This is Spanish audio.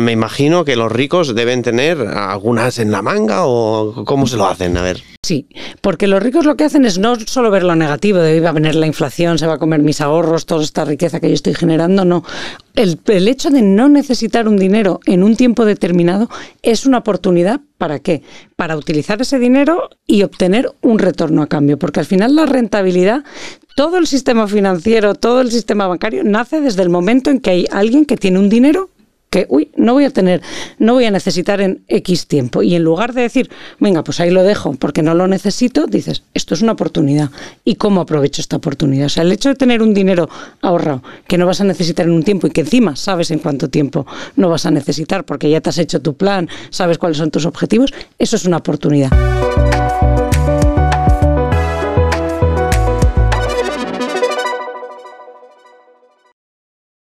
Me imagino que los ricos deben tener algunas en la manga o cómo se lo hacen, a ver. Sí, porque los ricos lo que hacen es no solo ver lo negativo, de va a venir la inflación, se va a comer mis ahorros, toda esta riqueza que yo estoy generando, no. El, el hecho de no necesitar un dinero en un tiempo determinado es una oportunidad ¿Para qué? Para utilizar ese dinero y obtener un retorno a cambio, porque al final la rentabilidad, todo el sistema financiero, todo el sistema bancario nace desde el momento en que hay alguien que tiene un dinero que, uy, no voy a tener, no voy a necesitar en X tiempo. Y en lugar de decir, venga, pues ahí lo dejo porque no lo necesito, dices, esto es una oportunidad. ¿Y cómo aprovecho esta oportunidad? O sea, el hecho de tener un dinero ahorrado que no vas a necesitar en un tiempo y que encima sabes en cuánto tiempo no vas a necesitar porque ya te has hecho tu plan, sabes cuáles son tus objetivos, eso es una oportunidad.